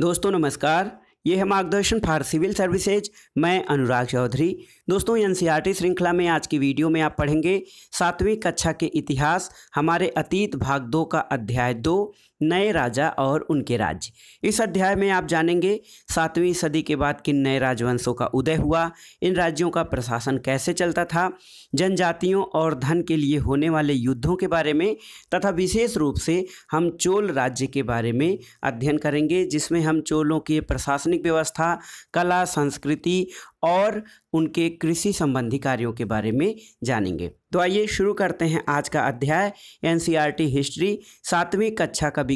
दोस्तों नमस्कार ये है मार्गदर्शन फॉर सिविल सर्विसेज मैं अनुराग चौधरी दोस्तों एन श्रृंखला में आज की वीडियो में आप पढ़ेंगे सातवीं कक्षा के इतिहास हमारे अतीत भाग दो का अध्याय दो नए राजा और उनके राज्य इस अध्याय में आप जानेंगे सातवीं सदी के बाद किन नए राजवंशों का उदय हुआ इन राज्यों का प्रशासन कैसे चलता था जनजातियों और धन के लिए होने वाले युद्धों के बारे में तथा विशेष रूप से हम चोल राज्य के बारे में अध्ययन करेंगे जिसमें हम चोलों की प्रशासनिक व्यवस्था कला संस्कृति और उनके कृषि संबंधी कार्यों के बारे में जानेंगे तो आइए शुरू करते हैं आज का अध्याय एन हिस्ट्री सातवीं कक्षा का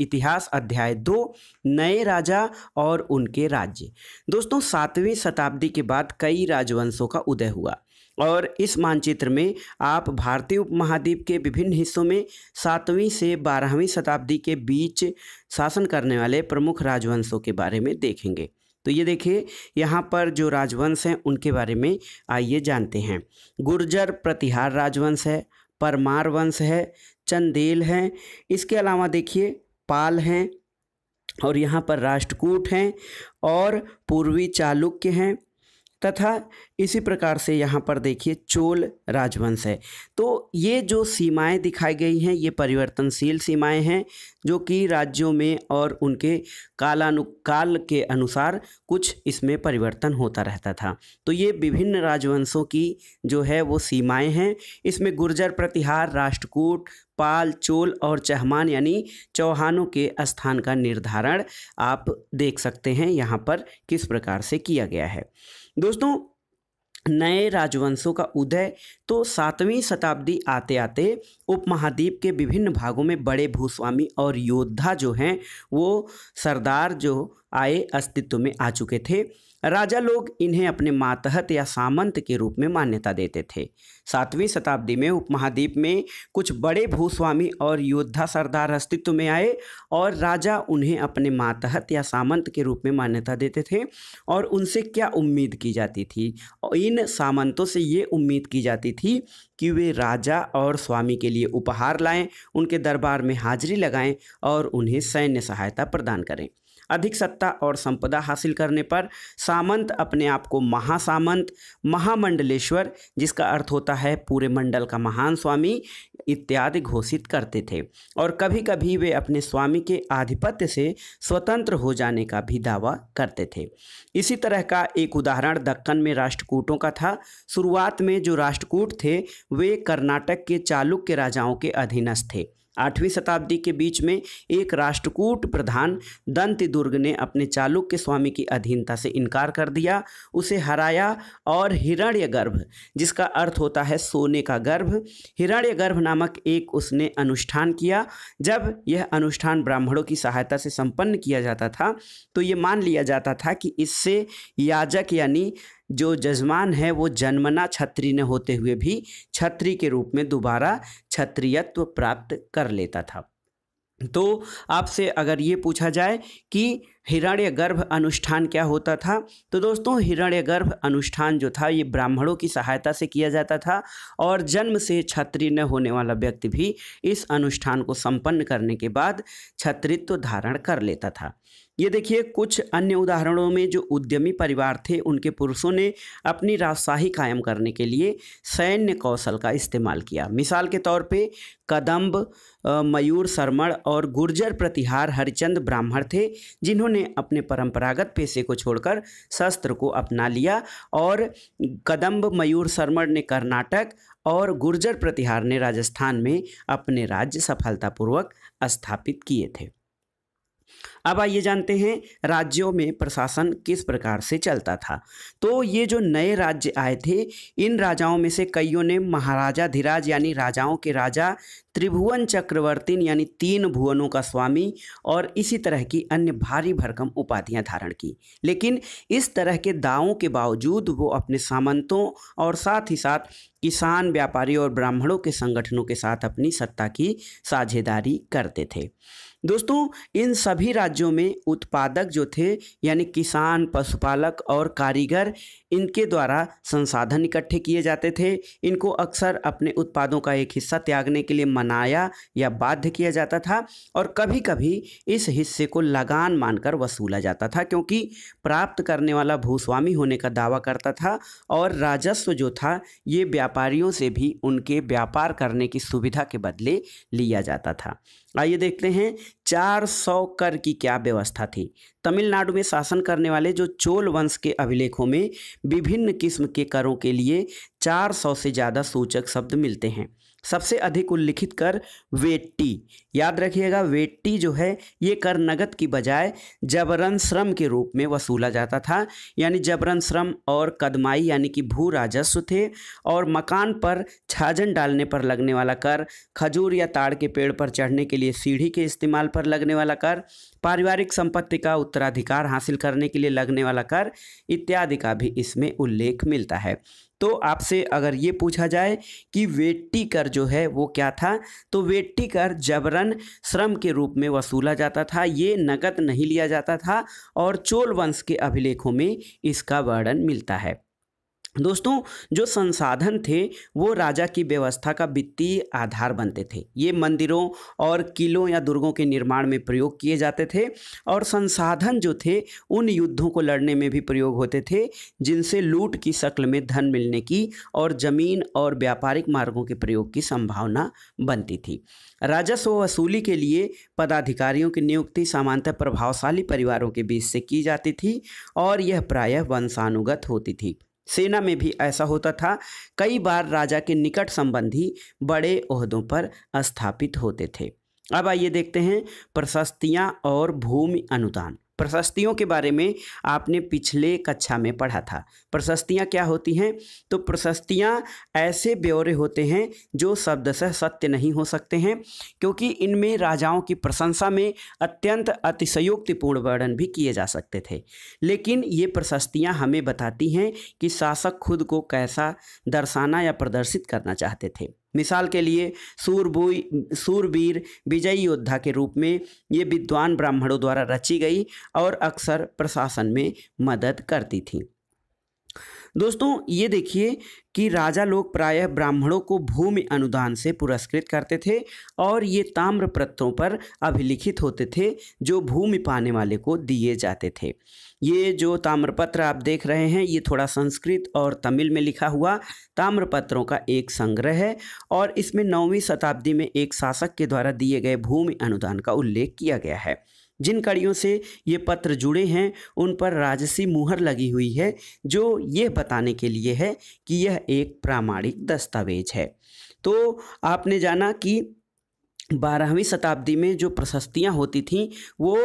इतिहास अध्याय दो नए राजा और उनके राज्य दोस्तों सातवीं शताब्दी के बाद कई राजवंशों का उदय हुआ और इस मानचित्र में आप भारतीय उपमहाद्वीप के विभिन्न हिस्सों में सातवीं से बारहवीं शताब्दी के बीच शासन करने वाले प्रमुख राजवंशों के बारे में देखेंगे तो ये देखिए यहाँ पर जो राजवंश हैं उनके बारे में आइए जानते हैं गुर्जर प्रतिहार राजवंश है परमार वंश है चंदेल हैं इसके अलावा देखिए पाल हैं और यहाँ पर राष्ट्रकूट हैं और पूर्वी चालुक्य हैं तथा इसी प्रकार से यहाँ पर देखिए चोल राजवंश है तो ये जो सीमाएं दिखाई गई हैं ये परिवर्तनशील सीमाएं हैं जो कि राज्यों में और उनके कालानुकाल के अनुसार कुछ इसमें परिवर्तन होता रहता था तो ये विभिन्न राजवंशों की जो है वो सीमाएं हैं इसमें गुर्जर प्रतिहार राष्ट्रकूट पाल चोल और चहमान यानी चौहानों के स्थान का निर्धारण आप देख सकते हैं यहाँ पर किस प्रकार से किया गया है दोस्तों नए राजवंशों का उदय तो सातवीं शताब्दी आते आते उपमहाद्वीप के विभिन्न भागों में बड़े भूस्वामी और योद्धा जो हैं वो सरदार जो आए अस्तित्व में आ चुके थे राजा लोग इन्हें अपने मातहत या सामंत के रूप में मान्यता देते थे सातवीं शताब्दी में उपमहाद्वीप में कुछ बड़े भूस्वामी और योद्धा सरदार अस्तित्व में आए और राजा उन्हें अपने मातहत या सामंत के रूप में मान्यता देते थे और उनसे क्या उम्मीद की जाती थी इन सामंतों से ये उम्मीद की जाती थी कि वे राजा और स्वामी के लिए उपहार लाएँ उनके दरबार में हाजिरी लगाएँ और उन्हें सैन्य सहायता प्रदान करें अधिक सत्ता और संपदा हासिल करने पर सामंत अपने आप को महासामंत महामंडलेश्वर जिसका अर्थ होता है पूरे मंडल का महान स्वामी इत्यादि घोषित करते थे और कभी कभी वे अपने स्वामी के आधिपत्य से स्वतंत्र हो जाने का भी दावा करते थे इसी तरह का एक उदाहरण दक्कन में राष्ट्रकूटों का था शुरुआत में जो राष्ट्रकूट थे वे कर्नाटक के चालुक्य राजाओं के अधीनस्थ थे आठवीं शताब्दी के बीच में एक राष्ट्रकूट प्रधान दंत दुर्ग ने अपने चालुक्य स्वामी की अधीनता से इनकार कर दिया उसे हराया और हिरण्य गर्भ जिसका अर्थ होता है सोने का गर्भ हिरण्य गर्भ नामक एक उसने अनुष्ठान किया जब यह अनुष्ठान ब्राह्मणों की सहायता से संपन्न किया जाता था तो ये मान लिया जाता था कि इससे याजक यानी जो जजमान है वो जन्मना छत्री न होते हुए भी छत्री के रूप में दोबारा क्षत्रियत्व प्राप्त कर लेता था तो आपसे अगर ये पूछा जाए कि हिरण्य गर्भ अनुष्ठान क्या होता था तो दोस्तों हिरण्य गर्भ अनुष्ठान जो था ये ब्राह्मणों की सहायता से किया जाता था और जन्म से छत्री न होने वाला व्यक्ति भी इस अनुष्ठान को संपन्न करने के बाद छत्रित्व धारण कर लेता था ये देखिए कुछ अन्य उदाहरणों में जो उद्यमी परिवार थे उनके पुरुषों ने अपनी राजशाही कायम करने के लिए सैन्य कौशल का इस्तेमाल किया मिसाल के तौर पे कदम्ब मयूर शर्मण और गुर्जर प्रतिहार हरिचंद ब्राह्मण थे जिन्होंने अपने परंपरागत पेशे को छोड़कर शस्त्र को अपना लिया और कदम्ब मयूर शर्मण ने कर्नाटक और गुर्जर प्रतिहार ने राजस्थान में अपने राज्य सफलतापूर्वक स्थापित किए थे अब आइए जानते हैं राज्यों में प्रशासन किस प्रकार से चलता था तो ये जो नए राज्य आए थे इन राजाओं में से कईयों ने महाराजा धीराज यानी राजाओं के राजा त्रिभुवन चक्रवर्ती यानी तीन भुवनों का स्वामी और इसी तरह की अन्य भारी भरकम उपाधियां धारण की लेकिन इस तरह के दावों के बावजूद वो अपने सामंतों और साथ ही साथ किसान व्यापारी और ब्राह्मणों के संगठनों के साथ अपनी सत्ता की साझेदारी करते थे दोस्तों इन सभी राज्यों में उत्पादक जो थे यानी किसान पशुपालक और कारीगर इनके द्वारा संसाधन इकट्ठे किए जाते थे इनको अक्सर अपने उत्पादों का एक हिस्सा त्यागने के लिए मनाया या बाध्य किया जाता था और कभी कभी इस हिस्से को लगान मानकर वसूला जाता था क्योंकि प्राप्त करने वाला भूस्वामी होने का दावा करता था और राजस्व जो था ये व्यापारियों से भी उनके व्यापार करने की सुविधा के बदले लिया जाता था आइए देखते हैं 400 कर की क्या व्यवस्था थी तमिलनाडु में शासन करने वाले जो चोल वंश के अभिलेखों में विभिन्न किस्म के करों के लिए 400 से ज़्यादा सूचक शब्द मिलते हैं सबसे अधिक उल्लिखित कर वेट्टी याद रखिएगा वेट्टी जो है ये कर नगद की बजाय जबरन श्रम के रूप में वसूला जाता था यानी जबरन श्रम और कदमाई यानी कि भू राजस्व थे और मकान पर छाजन डालने पर लगने वाला कर खजूर या ताड़ के पेड़ पर चढ़ने के लिए सीढ़ी के इस्तेमाल पर लगने वाला कर पारिवारिक संपत्ति का उत्तराधिकार हासिल करने के लिए लगने वाला कर इत्यादि का भी इसमें उल्लेख मिलता है तो आपसे अगर ये पूछा जाए कि वेट्टी कर जो है वो क्या था तो वेट्टी कर जबरन श्रम के रूप में वसूला जाता था ये नकद नहीं लिया जाता था और चोल वंश के अभिलेखों में इसका वर्णन मिलता है दोस्तों जो संसाधन थे वो राजा की व्यवस्था का वित्तीय आधार बनते थे ये मंदिरों और किलों या दुर्गों के निर्माण में प्रयोग किए जाते थे और संसाधन जो थे उन युद्धों को लड़ने में भी प्रयोग होते थे जिनसे लूट की शक्ल में धन मिलने की और ज़मीन और व्यापारिक मार्गों के प्रयोग की संभावना बनती थी राजस्व वसूली के लिए पदाधिकारियों की नियुक्ति सामान्यतः प्रभावशाली परिवारों के बीच से की जाती थी और यह प्रायः वंशानुगत होती थी सेना में भी ऐसा होता था कई बार राजा के निकट संबंधी बड़े अहदों पर स्थापित होते थे अब आइए देखते हैं प्रशस्तियाँ और भूमि अनुदान प्रशस्तियों के बारे में आपने पिछले कक्षा में पढ़ा था प्रशस्तियाँ क्या होती हैं तो प्रशस्तियाँ ऐसे ब्यौरे होते हैं जो शब्दशः सत्य नहीं हो सकते हैं क्योंकि इनमें राजाओं की प्रशंसा में अत्यंत अतिशयोक्तिपूर्ण वर्णन भी किए जा सकते थे लेकिन ये प्रशस्तियाँ हमें बताती हैं कि शासक खुद को कैसा दर्शाना या प्रदर्शित करना चाहते थे मिसाल के लिए सूरबुई सूरवीर विजयी योद्धा के रूप में ये विद्वान ब्राह्मणों द्वारा रची गई और अक्सर प्रशासन में मदद करती थी दोस्तों ये देखिए कि राजा लोग प्रायः ब्राह्मणों को भूमि अनुदान से पुरस्कृत करते थे और ये ताम्रपत्रों पर अभिलिखित होते थे जो भूमि पाने वाले को दिए जाते थे ये जो ताम्रपत्र आप देख रहे हैं ये थोड़ा संस्कृत और तमिल में लिखा हुआ ताम्रपत्रों का एक संग्रह है और इसमें नौवीं शताब्दी में एक शासक के द्वारा दिए गए भूमि अनुदान का उल्लेख किया गया है जिन कड़ियों से ये पत्र जुड़े हैं उन पर राजसी मुहर लगी हुई है जो यह बताने के लिए है कि यह एक प्रामाणिक दस्तावेज है तो आपने जाना कि बारहवीं शताब्दी में जो प्रशस्तियाँ होती थीं वो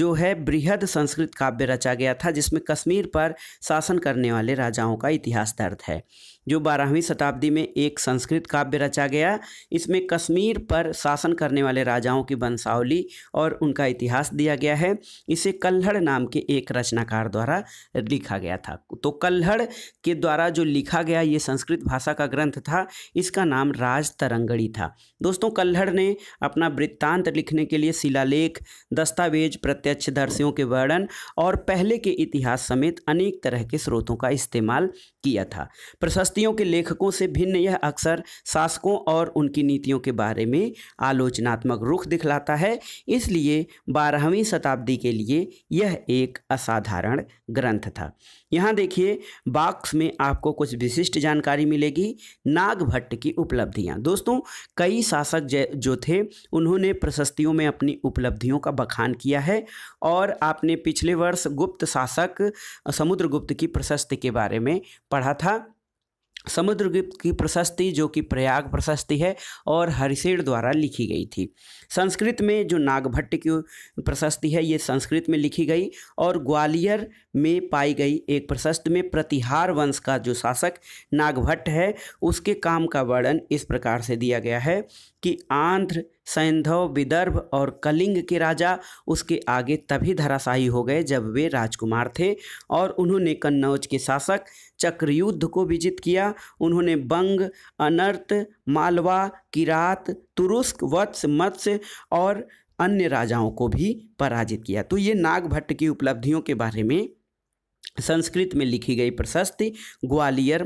जो है बृहद संस्कृत काव्य रचा गया था जिसमें कश्मीर पर शासन करने वाले राजाओं का इतिहास दर्द है जो बारहवीं शताब्दी में एक संस्कृत काव्य रचा गया इसमें कश्मीर पर शासन करने वाले राजाओं की वंशावली और उनका इतिहास दिया गया है इसे कल्हड़ नाम के एक रचनाकार द्वारा लिखा गया था तो कल्हड़ के द्वारा जो लिखा गया ये संस्कृत भाषा का ग्रंथ था इसका नाम राज तरंगड़ी था दोस्तों कल्हड़ ने अपना वृत्तांत लिखने के लिए शिलालेख दस्तावेज प्रत्यक्षदर्शियों के वर्णन और पहले के इतिहास समेत अनेक तरह के स्रोतों का इस्तेमाल किया था प्रशस्त हस्तियों के लेखकों से भिन्न यह अक्सर शासकों और उनकी नीतियों के बारे में आलोचनात्मक रुख दिखलाता है इसलिए बारहवीं शताब्दी के लिए यह एक असाधारण ग्रंथ था यहाँ देखिए बाक्स में आपको कुछ विशिष्ट जानकारी मिलेगी नागभट्ट की उपलब्धियाँ दोस्तों कई शासक जो थे उन्होंने प्रशस्तियों में अपनी उपलब्धियों का बखान किया है और आपने पिछले वर्ष गुप्त शासक समुद्रगुप्त की प्रशस्ति के बारे में पढ़ा था समुद्रगुप्त की प्रशस्ति जो कि प्रयाग प्रशस्ति है और हरिशेर द्वारा लिखी गई थी संस्कृत में जो नागभट्ट की प्रशस्ति है ये संस्कृत में लिखी गई और ग्वालियर में पाई गई एक प्रशस्त में प्रतिहार वंश का जो शासक नागभट्ट है उसके काम का वर्णन इस प्रकार से दिया गया है कि आंध्र सैंधव विदर्भ और कलिंग के राजा उसके आगे तभी धराशाही हो गए जब वे राजकुमार थे और उन्होंने कन्नौज के शासक चक्रयुद्ध को विजित किया उन्होंने बंग अनर्त मालवा किरात तुरुस्क वत्स मत्स्य और अन्य राजाओं को भी पराजित किया तो ये नागभट्ट की उपलब्धियों के बारे में संस्कृत में लिखी गई प्रशस्ति ग्वालियर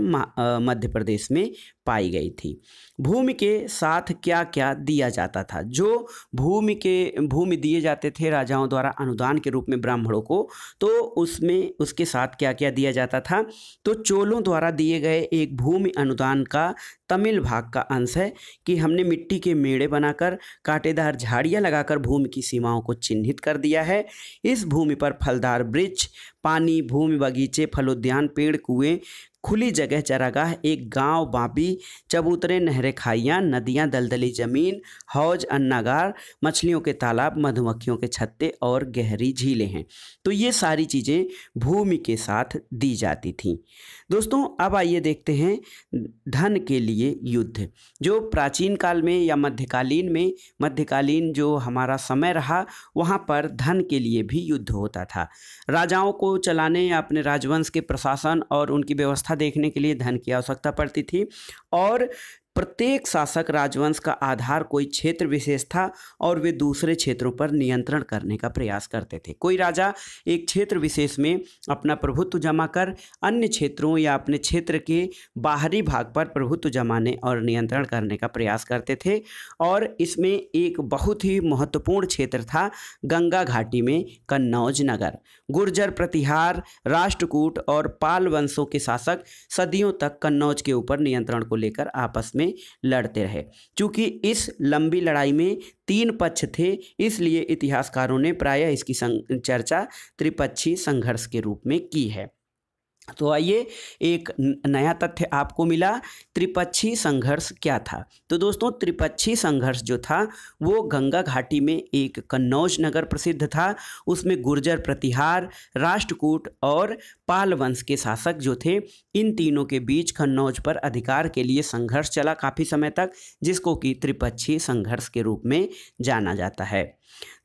मध्य प्रदेश में पाई गई थी भूमि के साथ क्या क्या दिया जाता था जो भूमि के भूमि दिए जाते थे राजाओं द्वारा अनुदान के रूप में ब्राह्मणों को तो उसमें उसके साथ क्या क्या दिया जाता था तो चोलों द्वारा दिए गए एक भूमि अनुदान का तमिल भाग का अंश है कि हमने मिट्टी के मेड़े बनाकर कांटेदार झाड़ियाँ लगाकर भूमि की सीमाओं को चिन्हित कर दिया है इस भूमि पर फलदार वृक्ष पानी भूमि बगीचे फलोद्यान पेड़ कुएँ खुली जगह चरागाह एक गांव बाबी चबूतरे नहरें खाइयाँ नदियाँ दलदली ज़मीन हौज अन्नागार मछलियों के तालाब मधुमक्खियों के छत्ते और गहरी झीलें हैं तो ये सारी चीज़ें भूमि के साथ दी जाती थीं दोस्तों अब आइए देखते हैं धन के लिए युद्ध जो प्राचीन काल में या मध्यकालीन में मध्यकालीन जो हमारा समय रहा वहाँ पर धन के लिए भी युद्ध होता था राजाओं को चलाने या अपने राजवंश के प्रशासन और उनकी व्यवस्था व्यवस्था देखने के लिए धन की आवश्यकता पड़ती थी और प्रत्येक शासक राजवंश का आधार कोई क्षेत्र विशेष था और वे दूसरे क्षेत्रों पर नियंत्रण करने का प्रयास करते थे कोई राजा एक क्षेत्र विशेष में अपना प्रभुत्व जमा कर अन्य क्षेत्रों या अपने क्षेत्र के बाहरी भाग पर प्रभुत्व जमाने और नियंत्रण करने का प्रयास करते थे और इसमें एक बहुत ही महत्वपूर्ण क्षेत्र था गंगा घाटी में कन्नौज नगर गुर्जर प्रतिहार राष्ट्रकूट और पाल वंशों के शासक सदियों तक कन्नौज के ऊपर नियंत्रण को लेकर आपस में लड़ते रहे चूँकि इस लंबी लड़ाई में तीन पक्ष थे इसलिए इतिहासकारों ने प्रायः इसकी चर्चा त्रिपक्षीय संघर्ष के रूप में की है तो आइए एक नया तथ्य आपको मिला त्रिपक्षीय संघर्ष क्या था तो दोस्तों त्रिपक्षीय संघर्ष जो था वो गंगा घाटी में एक कन्नौज नगर प्रसिद्ध था उसमें गुर्जर प्रतिहार राष्ट्रकूट और पाल वंश के शासक जो थे इन तीनों के बीच कन्नौज पर अधिकार के लिए संघर्ष चला काफ़ी समय तक जिसको कि त्रिपक्षीय संघर्ष के रूप में जाना जाता है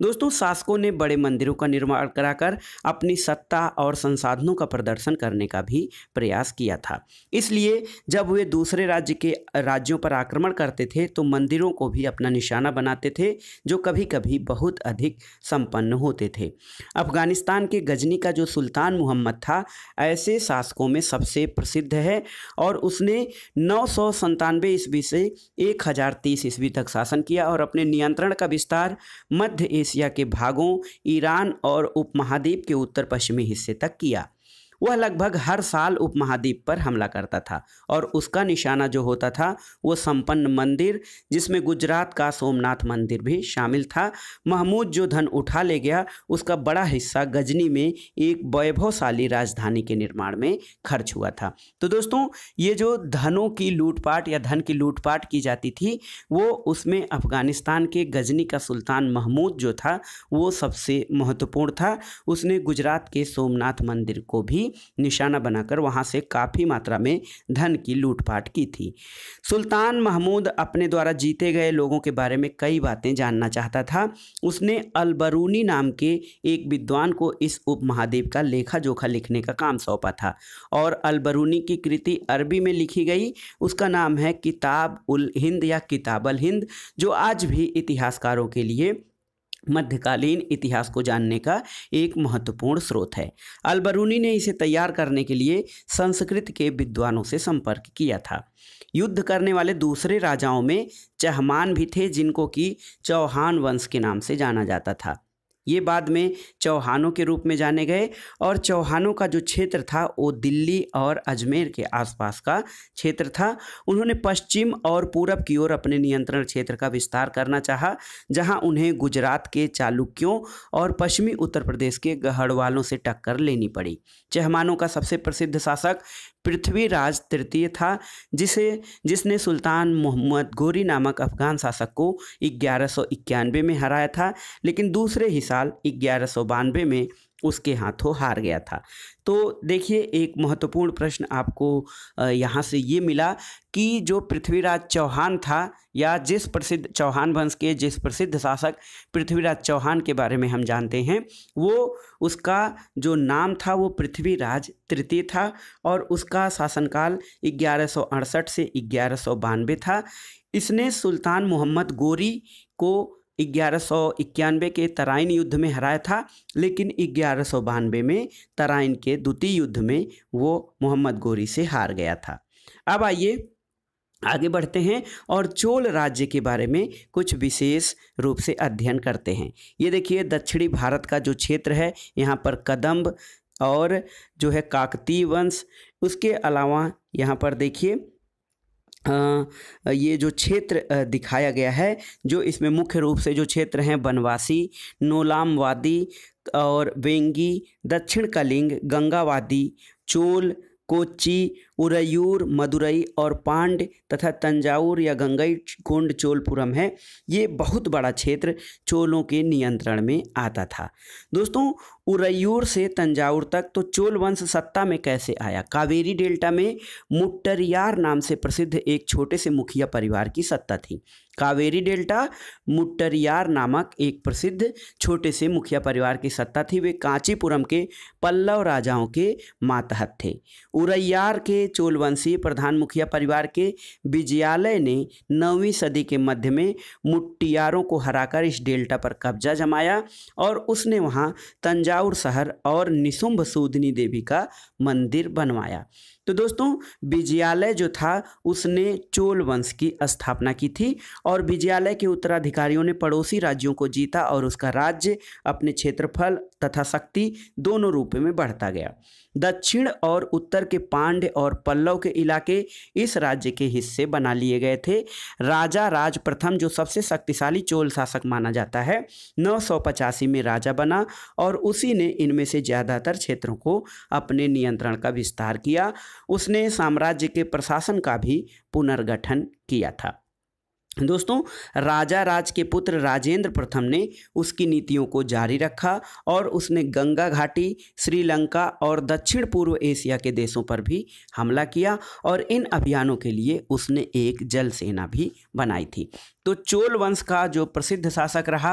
दोस्तों शासकों ने बड़े मंदिरों का निर्माण कराकर अपनी सत्ता और संसाधनों का प्रदर्शन करने का भी प्रयास किया था इसलिए जब वे दूसरे राज्य के राज्यों पर आक्रमण करते थे तो मंदिरों को भी अपना निशाना बनाते थे जो कभी कभी बहुत अधिक संपन्न होते थे अफगानिस्तान के गजनी का जो सुल्तान मोहम्मद था ऐसे शासकों में सबसे प्रसिद्ध है और उसने नौ सौ संतानवे ईस्वी से एक हज़ार तीस ईस्वी तक शासन किया और अपने नियंत्रण का विस्तार मध्य मध्य एशिया के भागों ईरान और उपमहाद्वीप के उत्तर पश्चिमी हिस्से तक किया वह लगभग हर साल उपमहाद्वीप पर हमला करता था और उसका निशाना जो होता था वो संपन्न मंदिर जिसमें गुजरात का सोमनाथ मंदिर भी शामिल था महमूद जो धन उठा ले गया उसका बड़ा हिस्सा गजनी में एक वैभवशाली राजधानी के निर्माण में खर्च हुआ था तो दोस्तों ये जो धनों की लूटपाट या धन की लूटपाट की जाती थी वो उसमें अफगानिस्तान के गजनी का सुल्तान महमूद जो था वो सबसे महत्वपूर्ण था उसने गुजरात के सोमनाथ मंदिर को भी निशाना बनाकर वहाँ से काफ़ी मात्रा में धन की लूटपाट की थी सुल्तान महमूद अपने द्वारा जीते गए लोगों के बारे में कई बातें जानना चाहता था उसने अलबरूनी नाम के एक विद्वान को इस उपमहाद्वीप का लेखा जोखा लिखने का काम सौंपा था और अलबरूनी की कृति अरबी में लिखी गई उसका नाम है किताब उल हिंद या किताबल हिंद जो आज भी इतिहासकारों के लिए मध्यकालीन इतिहास को जानने का एक महत्वपूर्ण स्रोत है अलबरूनी ने इसे तैयार करने के लिए संस्कृत के विद्वानों से संपर्क किया था युद्ध करने वाले दूसरे राजाओं में चहमान भी थे जिनको कि चौहान वंश के नाम से जाना जाता था ये बाद में चौहानों के रूप में जाने गए और चौहानों का जो क्षेत्र था वो दिल्ली और अजमेर के आसपास का क्षेत्र था उन्होंने पश्चिम और पूरब की ओर अपने नियंत्रण क्षेत्र का विस्तार करना चाहा जहां उन्हें गुजरात के चालुक्यों और पश्चिमी उत्तर प्रदेश के गहड़वालों से टक्कर लेनी पड़ी चहमानों का सबसे प्रसिद्ध शासक पृथ्वीराज तृतीय था जिसे जिसने सुल्तान मोहम्मद गोरी नामक अफगान शासक को ग्यारह में हराया था लेकिन दूसरे ही साल ग्यारह में उसके हाथों हार गया था तो देखिए एक महत्वपूर्ण प्रश्न आपको यहाँ से ये मिला कि जो पृथ्वीराज चौहान था या जिस प्रसिद्ध चौहान वंश के जिस प्रसिद्ध शासक पृथ्वीराज चौहान के बारे में हम जानते हैं वो उसका जो नाम था वो पृथ्वीराज तृतीय था और उसका शासनकाल ग्यारह से ग्यारह था इसने सुल्तान मोहम्मद गोरी को ग्यारह के तराइन युद्ध में हराया था लेकिन ग्यारह में तराइन के द्वितीय युद्ध में वो मोहम्मद गोरी से हार गया था अब आइए आगे बढ़ते हैं और चोल राज्य के बारे में कुछ विशेष रूप से अध्ययन करते हैं ये देखिए दक्षिणी भारत का जो क्षेत्र है यहाँ पर कदम्ब और जो है काकतीय वंश उसके अलावा यहाँ पर देखिए ये जो क्षेत्र दिखाया गया है जो इसमें मुख्य रूप से जो क्षेत्र हैं बनवासी नोलाम वादी और बेंगी दक्षिण कलिंग गंगावादी चोल कोच्ची उरैयूर मदुरई और पांड तथा तंजावुर या गंगई कुंड चोलपुरम है ये बहुत बड़ा क्षेत्र चोलों के नियंत्रण में आता था दोस्तों उरयूर से तंजावुर तक तो चोल वंश सत्ता में कैसे आया कावेरी डेल्टा में मुट्टरियार नाम से प्रसिद्ध एक छोटे से मुखिया परिवार की सत्ता थी कावेरी डेल्टा मुट्टरियार नामक एक प्रसिद्ध छोटे से मुखिया परिवार की सत्ता थी वे कांचीपुरम के पल्लव राजाओं के मातहत थे उरैयार के चोलवंशी प्रधान मुखिया परिवार के विजयालय ने नौवीं सदी के मध्य में मुट्टियारों को हराकर इस डेल्टा पर कब्जा जमाया और उसने वहाँ तंजावुर शहर और निशुंभ सूदनी देवी का मंदिर बनवाया तो दोस्तों विजयालय जो था उसने चोल वंश की स्थापना की थी और विजयालय के उत्तराधिकारियों ने पड़ोसी राज्यों को जीता और उसका राज्य अपने क्षेत्रफल तथा शक्ति दोनों रूप में बढ़ता गया दक्षिण और उत्तर के पांड्य और पल्लव के इलाके इस राज्य के हिस्से बना लिए गए थे राजा राज प्रथम जो सबसे शक्तिशाली चोल शासक माना जाता है नौ में राजा बना और उसी ने इनमें से ज़्यादातर क्षेत्रों को अपने नियंत्रण का विस्तार किया उसने साम्राज्य के प्रशासन का भी पुनर्गठन किया था दोस्तों राजा राज के पुत्र राजेंद्र प्रथम ने उसकी नीतियों को जारी रखा और उसने गंगा घाटी श्रीलंका और दक्षिण पूर्व एशिया के देशों पर भी हमला किया और इन अभियानों के लिए उसने एक जल सेना भी बनाई थी तो चोल वंश का जो प्रसिद्ध शासक रहा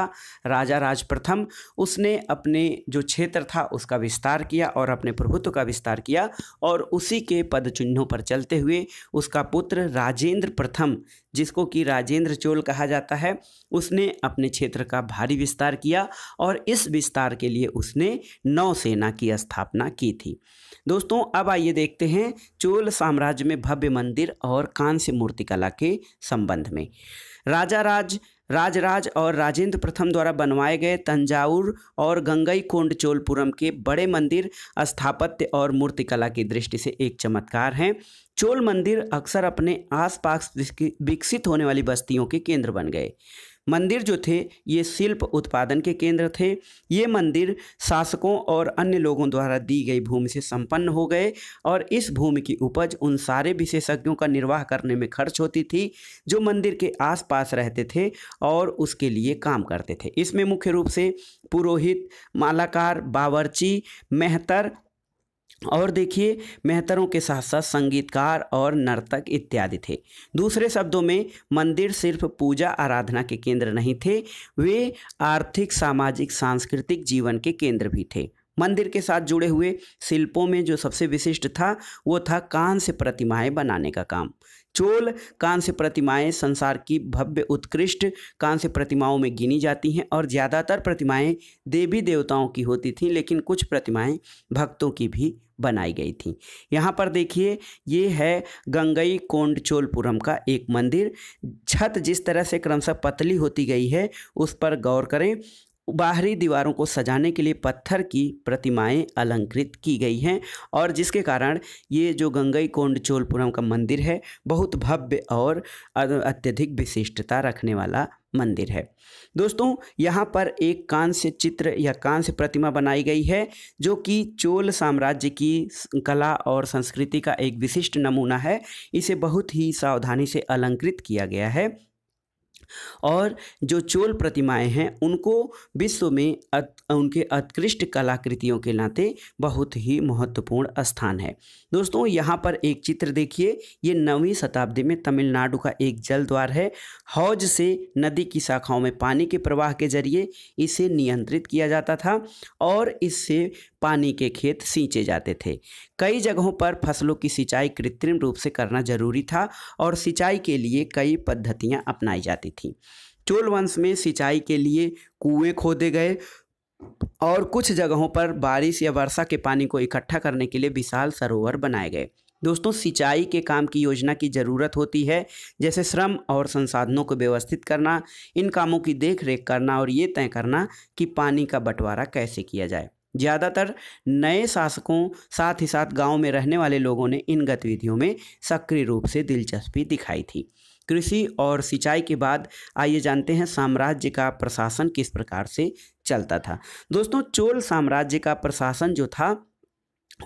राजा राज प्रथम उसने अपने जो क्षेत्र था उसका विस्तार किया और अपने प्रभुत्व का विस्तार किया और उसी के पद चिन्हों पर चलते हुए उसका पुत्र राजेंद्र प्रथम जिसको कि राजेंद्र चोल कहा जाता है उसने अपने क्षेत्र का भारी विस्तार किया और इस विस्तार के लिए उसने नौसेना की स्थापना की थी दोस्तों अब आइए देखते हैं चोल साम्राज्य में भव्य मंदिर और कांस्य मूर्तिकला के संबंध में राजा राज राजराज और राजेंद्र प्रथम द्वारा बनवाए गए तंजावुर और गंगई कोंड चोलपुरम के बड़े मंदिर स्थापत्य और मूर्तिकला की दृष्टि से एक चमत्कार हैं चोल मंदिर अक्सर अपने आसपास विकसित होने वाली बस्तियों के केंद्र बन गए मंदिर जो थे ये शिल्प उत्पादन के केंद्र थे ये मंदिर शासकों और अन्य लोगों द्वारा दी गई भूमि से संपन्न हो गए और इस भूमि की उपज उन सारे विशेषज्ञों का निर्वाह करने में खर्च होती थी जो मंदिर के आसपास रहते थे और उसके लिए काम करते थे इसमें मुख्य रूप से पुरोहित मालाकार बावर्ची मेहतर और देखिए मेहतरों के साथ साथ संगीतकार और नर्तक इत्यादि थे दूसरे शब्दों में मंदिर सिर्फ पूजा आराधना के केंद्र नहीं थे वे आर्थिक सामाजिक सांस्कृतिक जीवन के केंद्र भी थे मंदिर के साथ जुड़े हुए शिल्पों में जो सबसे विशिष्ट था वो था कांस्य प्रतिमाएं बनाने का काम चोल कांस्य प्रतिमाएं संसार की भव्य उत्कृष्ट कांस्य प्रतिमाओं में गिनी जाती हैं और ज़्यादातर प्रतिमाएं देवी देवताओं की होती थीं लेकिन कुछ प्रतिमाएं भक्तों की भी बनाई गई थी यहाँ पर देखिए ये है गंगई कोंड चोलपुरम का एक मंदिर छत जिस तरह से क्रमशः पतली होती गई है उस पर गौर करें बाहरी दीवारों को सजाने के लिए पत्थर की प्रतिमाएं अलंकृत की गई हैं और जिसके कारण ये जो गंगई कोंड चोलपुरम का मंदिर है बहुत भव्य और अत्यधिक विशिष्टता रखने वाला मंदिर है दोस्तों यहाँ पर एक कांस्य चित्र या कांस्य प्रतिमा बनाई गई है जो कि चोल साम्राज्य की कला और संस्कृति का एक विशिष्ट नमूना है इसे बहुत ही सावधानी से अलंकृत किया गया है और जो चोल प्रतिमाएं हैं उनको विश्व में अत, उनके उत्कृष्ट कलाकृतियों के नाते बहुत ही महत्वपूर्ण स्थान है दोस्तों यहाँ पर एक चित्र देखिए ये नौवीं शताब्दी में तमिलनाडु का एक जल द्वार है हौज से नदी की शाखाओं में पानी के प्रवाह के जरिए इसे नियंत्रित किया जाता था और इससे पानी के खेत सींचे जाते थे कई जगहों पर फसलों की सिंचाई कृत्रिम रूप से करना जरूरी था और सिंचाई के लिए कई पद्धतियाँ अपनाई जाती थीं चोल वंश में सिंचाई के लिए कुएं खोदे गए और कुछ जगहों पर बारिश या वर्षा के पानी को इकट्ठा करने के लिए विशाल सरोवर बनाए गए दोस्तों सिंचाई के काम की योजना की ज़रूरत होती है जैसे श्रम और संसाधनों को व्यवस्थित करना इन कामों की देखरेख करना और ये तय करना कि पानी का बंटवारा कैसे किया जाए ज़्यादातर नए शासकों साथ ही साथ गांव में रहने वाले लोगों ने इन गतिविधियों में सक्रिय रूप से दिलचस्पी दिखाई थी कृषि और सिंचाई के बाद आइए जानते हैं साम्राज्य का प्रशासन किस प्रकार से चलता था दोस्तों चोल साम्राज्य का प्रशासन जो था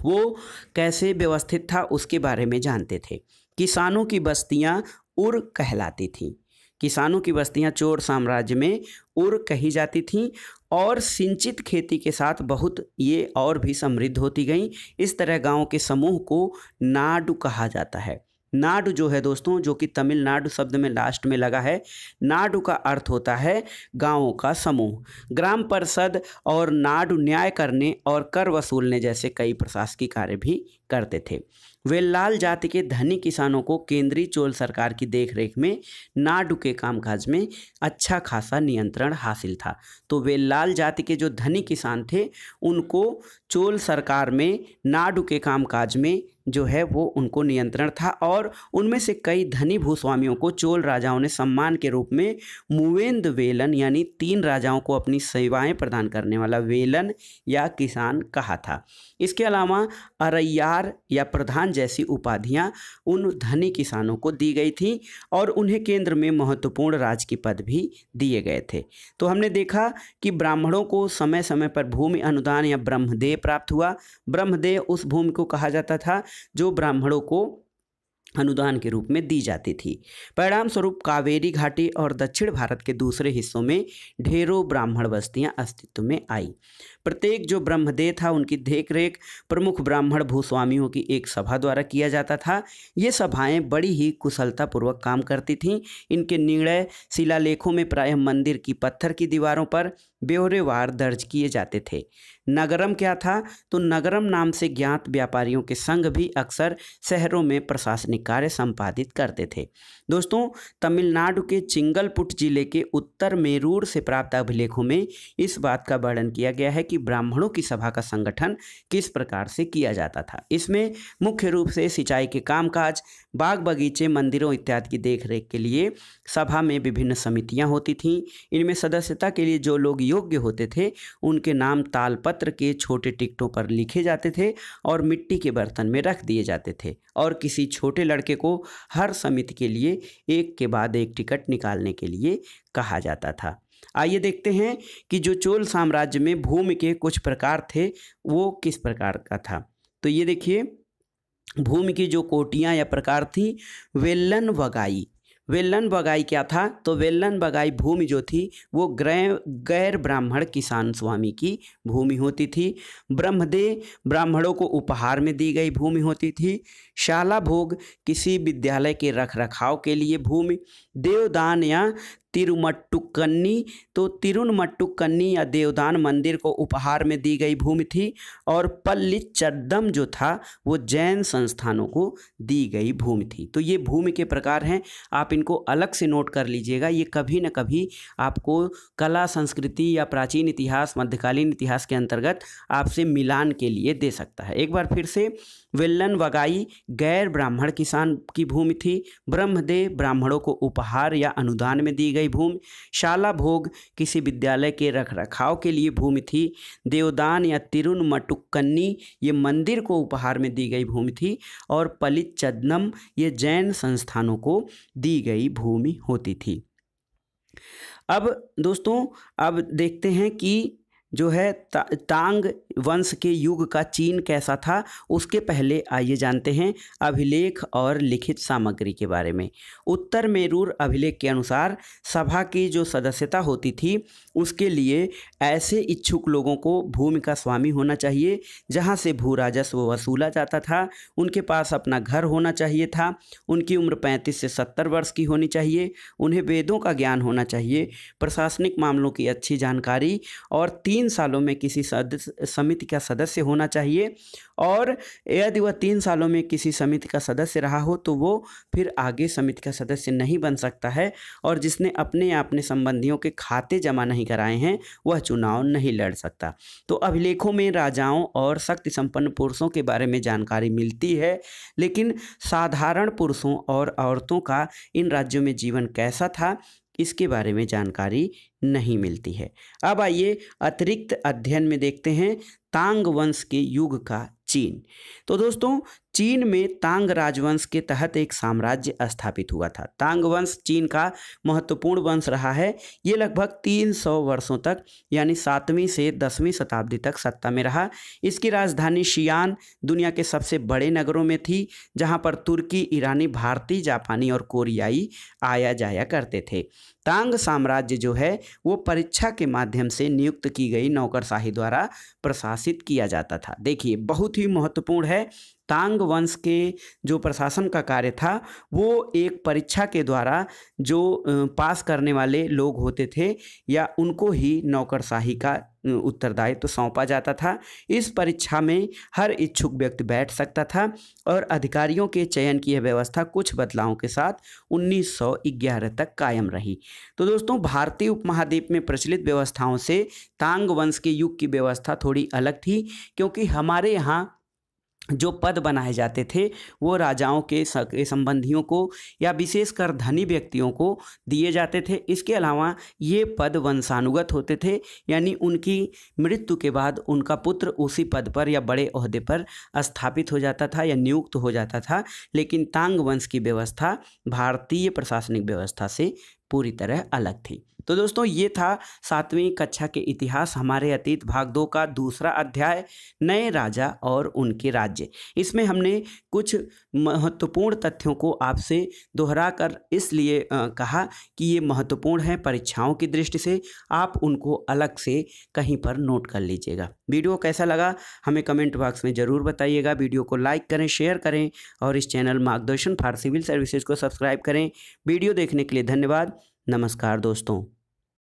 वो कैसे व्यवस्थित था उसके बारे में जानते थे किसानों की बस्तियां उर कहलाती थीं किसानों की बस्तियां चोर साम्राज्य में उर कही जाती थीं और सिंचित खेती के साथ बहुत ये और भी समृद्ध होती गई इस तरह गाँव के समूह को नाडु कहा जाता है नाडु जो है दोस्तों जो कि तमिलनाडु शब्द में लास्ट में लगा है नाडु का अर्थ होता है गांवों का समूह ग्राम परिषद और नाडु न्याय करने और कर वसूलने जैसे कई प्रशासकीय कार्य भी करते थे वे लाल जाति के धनी किसानों को केंद्रीय चोल सरकार की देखरेख में नाडू के कामकाज में अच्छा खासा नियंत्रण हासिल था तो वे लाल जाति के जो धनी किसान थे उनको चोल सरकार में नाडू के कामकाज में जो है वो उनको नियंत्रण था और उनमें से कई धनी भूस्वामियों को चोल राजाओं ने सम्मान के रूप में मुवेंद वेलन यानी तीन राजाओं को अपनी सेवाएं प्रदान करने वाला वेलन या किसान कहा था इसके अलावा अरैयार या प्रधान जैसी उपाधियां उन धनी किसानों को दी गई थी और उन्हें केंद्र में महत्वपूर्ण राजकीय पद भी दिए गए थे तो हमने देखा कि ब्राह्मणों को समय समय पर भूमि अनुदान या ब्रह्मदेय प्राप्त हुआ ब्रह्मदेय उस भूमि को कहा जाता था जो ब्राह्मणों को अनुदान के रूप में दी जाती थी परिणाम स्वरूप कावेरी घाटी और दक्षिण भारत के दूसरे हिस्सों में ढेरों ब्राह्मण बस्तियां अस्तित्व में आई प्रत्येक जो ब्रह्मदेह था उनकी देखरेख प्रमुख ब्राह्मण भूस्वामियों की एक सभा द्वारा किया जाता था ये सभाएं बड़ी ही कुशलतापूर्वक काम करती थीं इनके निर्णय शिलालेखों में प्रायः मंदिर की पत्थर की दीवारों पर ब्यौरेवार दर्ज किए जाते थे नगरम क्या था तो नगरम नाम से ज्ञात व्यापारियों के संघ भी अक्सर शहरों में प्रशासनिक कार्य संपादित करते थे दोस्तों तमिलनाडु के चिंगलपुट जिले के उत्तर मेरूर से प्राप्त अभिलेखों में इस बात का वर्णन किया गया है कि ब्राह्मणों की सभा का संगठन किस प्रकार से किया जाता था इसमें मुख्य रूप से सिंचाई के कामकाज बाग बगीचे मंदिरों इत्यादि की देखरेख के लिए सभा में विभिन्न समितियाँ होती थीं इनमें सदस्यता के लिए जो लोग योग्य होते थे उनके नाम तालपत्र के छोटे टिकटों पर लिखे जाते थे और मिट्टी के बर्तन में रख दिए जाते थे और किसी छोटे लड़के को हर समिति के लिए एक के बाद एक टिकट निकालने के लिए कहा जाता था आइए देखते हैं कि जो चोल साम्राज्य में भूमि के कुछ प्रकार थे वो किस प्रकार का था तो ये देखिए भूमि की जो कोटियाँ या प्रकार थी वेल्लन वगाई वेल्लन बगाई क्या था तो वेल्लन बगाई भूमि जो थी वो ग्रह गैर ब्राह्मण किसान स्वामी की भूमि होती थी ब्रह्मदे ब्राह्मणों को उपहार में दी गई भूमि होती थी शाला भोग किसी विद्यालय के रख रखाव के लिए भूमि देवदान या तिरुमट्टुकन्नी तो तिरुमट्टुकन्नी या देवदान मंदिर को उपहार में दी गई भूमि थी और पल्लीचद्दम जो था वो जैन संस्थानों को दी गई भूमि थी तो ये भूमि के प्रकार हैं आप इनको अलग से नोट कर लीजिएगा ये कभी न कभी आपको कला संस्कृति या प्राचीन इतिहास मध्यकालीन इतिहास के अंतर्गत आपसे मिलान के लिए दे सकता है एक बार फिर से विल्लन वगाई गैर ब्राह्मण किसान की भूमि थी ब्रह्मदेव ब्राह्मणों को उपहार या अनुदान में दी गई भूमि शाला भोग किसी विद्यालय के रख रखाव के लिए भूमि थी देवदान या तिरुन मटुक्कन्नी ये मंदिर को उपहार में दी गई भूमि थी और पलित चदनम ये जैन संस्थानों को दी गई भूमि होती थी अब दोस्तों अब देखते हैं कि जो है ता, तांग वंश के युग का चीन कैसा था उसके पहले आइए जानते हैं अभिलेख और लिखित सामग्री के बारे में उत्तर मेरूर अभिलेख के अनुसार सभा की जो सदस्यता होती थी उसके लिए ऐसे इच्छुक लोगों को भूमि का स्वामी होना चाहिए जहाँ से भू राजस्व वसूला जाता था उनके पास अपना घर होना चाहिए था उनकी उम्र पैंतीस से सत्तर वर्ष की होनी चाहिए उन्हें वेदों का ज्ञान होना चाहिए प्रशासनिक मामलों की अच्छी जानकारी और तीन तीन सालों में किसी समिति का सदस्य होना चाहिए और यदि वह तीन सालों में किसी समिति का सदस्य रहा हो तो वो फिर आगे समिति का सदस्य नहीं बन सकता है और जिसने अपने या अपने संबंधियों के खाते जमा नहीं कराए हैं वह चुनाव नहीं लड़ सकता तो अभिलेखों में राजाओं और शक्ति संपन्न पुरुषों के बारे में जानकारी मिलती है लेकिन साधारण पुरुषों और औरतों का इन राज्यों में जीवन कैसा था इसके बारे में जानकारी नहीं मिलती है अब आइए अतिरिक्त अध्ययन में देखते हैं तांग वंश के युग का चीन तो दोस्तों चीन में तांग राजवंश के तहत एक साम्राज्य स्थापित हुआ था तांग वंश चीन का महत्वपूर्ण वंश रहा है ये लगभग 300 वर्षों तक यानी सातवीं से दसवीं शताब्दी तक सत्ता में रहा इसकी राजधानी शियान दुनिया के सबसे बड़े नगरों में थी जहाँ पर तुर्की ईरानी भारतीय जापानी और कोरियाई आया जाया करते थे तांग साम्राज्य जो है वो परीक्षा के माध्यम से नियुक्त की गई नौकरशाही द्वारा प्रशासित किया जाता था देखिए बहुत ही महत्वपूर्ण है तांग वंश के जो प्रशासन का कार्य था वो एक परीक्षा के द्वारा जो पास करने वाले लोग होते थे या उनको ही नौकरशाही का उत्तरदायित्व तो सौंपा जाता था इस परीक्षा में हर इच्छुक व्यक्ति बैठ सकता था और अधिकारियों के चयन की यह व्यवस्था कुछ बदलावों के साथ 1911 तक कायम रही तो दोस्तों भारतीय उपमहाद्वीप में प्रचलित व्यवस्थाओं से तांग वंश के युग की व्यवस्था थोड़ी अलग थी क्योंकि हमारे यहाँ जो पद बनाए जाते थे वो राजाओं के संबंधियों को या विशेषकर धनी व्यक्तियों को दिए जाते थे इसके अलावा ये पद वंशानुगत होते थे यानी उनकी मृत्यु के बाद उनका पुत्र उसी पद पर या बड़े अहदे पर स्थापित हो जाता था या नियुक्त हो जाता था लेकिन तांग वंश की व्यवस्था भारतीय प्रशासनिक व्यवस्था से पूरी तरह अलग थी तो दोस्तों ये था सातवीं कक्षा के इतिहास हमारे अतीत भाग दो का दूसरा अध्याय नए राजा और उनके राज्य इसमें हमने कुछ महत्वपूर्ण तथ्यों को आपसे दोहरा कर इसलिए कहा कि ये महत्वपूर्ण है परीक्षाओं की दृष्टि से आप उनको अलग से कहीं पर नोट कर लीजिएगा वीडियो कैसा लगा हमें कमेंट बॉक्स में ज़रूर बताइएगा वीडियो को लाइक करें शेयर करें और इस channel Margdarshan for civil services को सब्सक्राइब करें वीडियो देखने के लिए धन्यवाद नमस्कार दोस्तों